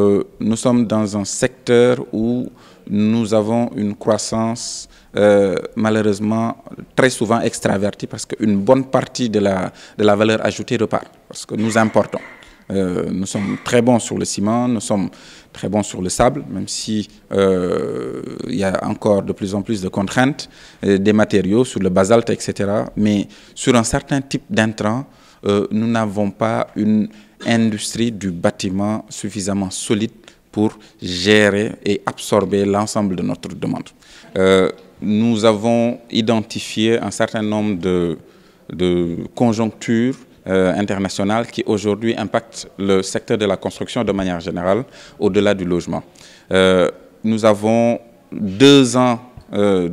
Euh, nous sommes dans un secteur où nous avons une croissance euh, malheureusement très souvent extravertie parce qu'une bonne partie de la, de la valeur ajoutée repart parce que nous importons. Euh, nous sommes très bons sur le ciment, nous sommes très bons sur le sable, même si il y a encore de plus en plus de contraintes, des matériaux sur le basalte, etc. Mais sur un certain type d'intrants, nous n'avons pas une industrie du bâtiment suffisamment solide pour gérer et absorber l'ensemble de notre demande. Euh, nous avons identifié un certain nombre de, de conjonctures euh, internationales qui aujourd'hui impactent le secteur de la construction de manière générale au-delà du logement. Euh, nous avons deux ans de,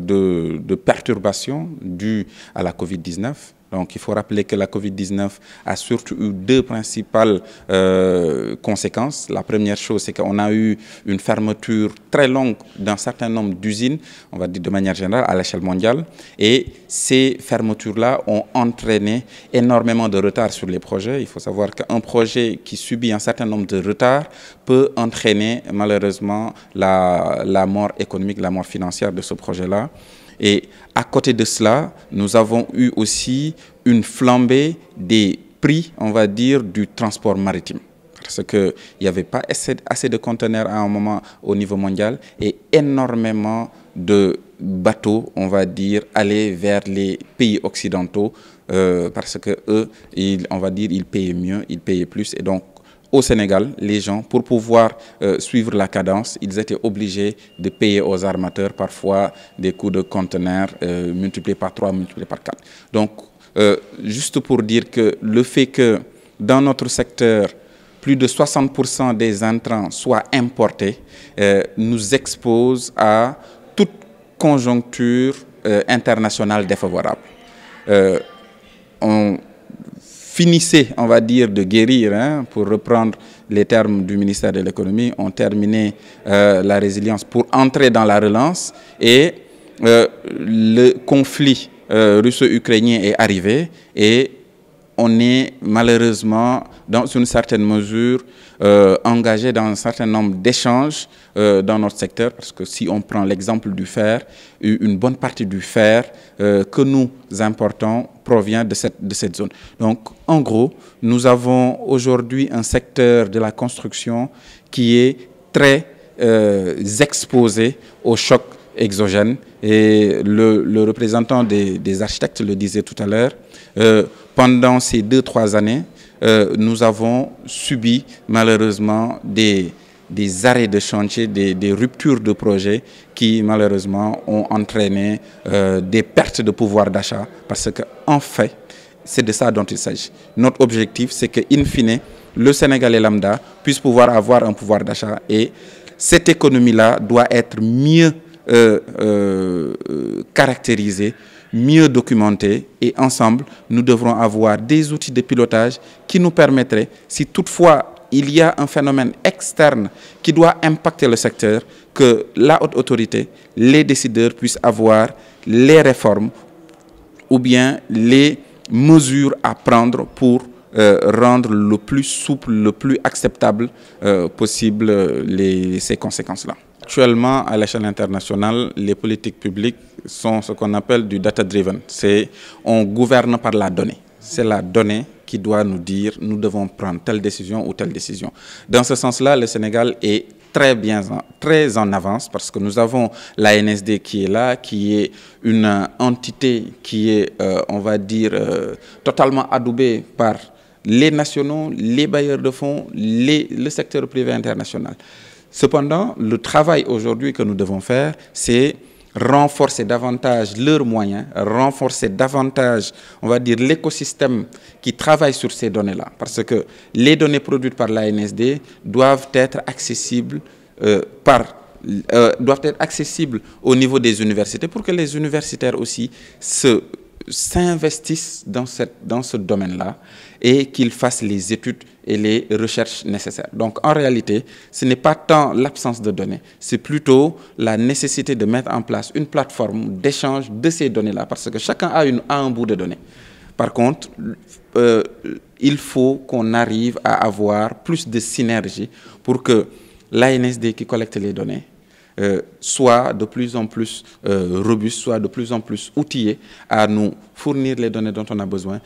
de perturbations dues à la Covid-19 donc il faut rappeler que la COVID-19 a surtout eu deux principales euh, conséquences. La première chose, c'est qu'on a eu une fermeture très longue d'un certain nombre d'usines, on va dire de manière générale, à l'échelle mondiale. Et ces fermetures-là ont entraîné énormément de retards sur les projets. Il faut savoir qu'un projet qui subit un certain nombre de retards peut entraîner malheureusement la mort économique, la mort financière de ce projet-là. Et à côté de cela, nous avons eu aussi une flambée des prix, on va dire, du transport maritime. Parce qu'il n'y avait pas assez, de conteneurs à un moment au niveau mondial et énormément de bateaux, on va dire, allaient vers les pays occidentaux euh, parce que eux, on va dire, ils payaient mieux, ils payaient plus. Et donc, au Sénégal, les gens, pour pouvoir euh, suivre la cadence, ils étaient obligés de payer aux armateurs parfois des coûts de conteneurs euh, multipliés par 3, multipliés par 4. Donc, euh, juste pour dire que le fait que dans notre secteur, plus de 60% des intrants soient importés, nous expose à toute conjoncture internationale défavorable. on finissaient, on va dire, de guérir, hein, pour reprendre les termes du ministère de l'économie, ont terminé euh, la résilience pour entrer dans la relance et euh, le conflit euh, russo-ukrainien est arrivé et on est malheureusement, dans une certaine mesure, euh, engagé dans un certain nombre d'échanges euh, dans notre secteur, parce que si on prend l'exemple du fer, une bonne partie du fer euh, que nous importons provient de cette, de cette zone. Donc, en gros, nous avons aujourd'hui un secteur de la construction qui est très exposé aux chocs exogènes. Et le, représentant des, des, architectes le disait tout à l'heure, pendant ces deux, trois années, euh, nous avons subi malheureusement des, arrêts de chantier, des, ruptures de projets qui malheureusement ont entraîné euh, des pertes de pouvoir d'achat parce qu'en en fait, c'est de ça dont il s'agit. Notre objectif, c'est que, in fine, le Sénégal et lambda puisse pouvoir avoir un pouvoir d'achat et cette économie-là doit être mieux euh, caractérisée mieux documentés et ensemble, nous devrons avoir des outils de pilotage qui nous permettraient, si toutefois il y a un phénomène externe qui doit impacter le secteur, que la haute autorité, les décideurs puissent avoir les réformes ou bien les mesures à prendre pour euh, rendre le plus souple, le plus acceptable euh, possible euh, ces conséquences-là. Actuellement, à l'échelle internationale, les politiques publiques sont ce qu'on appelle du data-driven. C'est on gouverne par la donnée. C'est la donnée qui doit nous dire nous devons prendre telle décision ou telle décision. Dans ce sens-là, le Sénégal est très bien, très en avance parce que nous avons la NSD qui est là, qui est une entité qui est, euh, on va dire, euh, totalement adoubée par les nationaux, les bailleurs de fonds, le secteur privé international. Cependant, le travail aujourd'hui que nous devons faire, c'est renforcer davantage leurs moyens, renforcer davantage, on va dire, l'écosystème qui travaille sur ces données-là. Parce que les données produites par l'ANSD doivent être accessibles euh, par euh, doivent être accessibles au niveau des universités pour que les universitaires aussi se s'investissent dans, ce domaine-là et qu'ils fassent les études et les recherches nécessaires. Donc en réalité, ce n'est pas tant l'absence de données, c'est plutôt la nécessité de mettre en place une plateforme d'échange de ces données-là, parce que chacun a, un bout de données. Par contre, euh, il faut qu'on arrive à avoir plus de synergie pour que l'ANSD qui collecte les données euh, soit de plus en plus euh, robuste, soit de plus en plus outillé à nous fournir les données dont on a besoin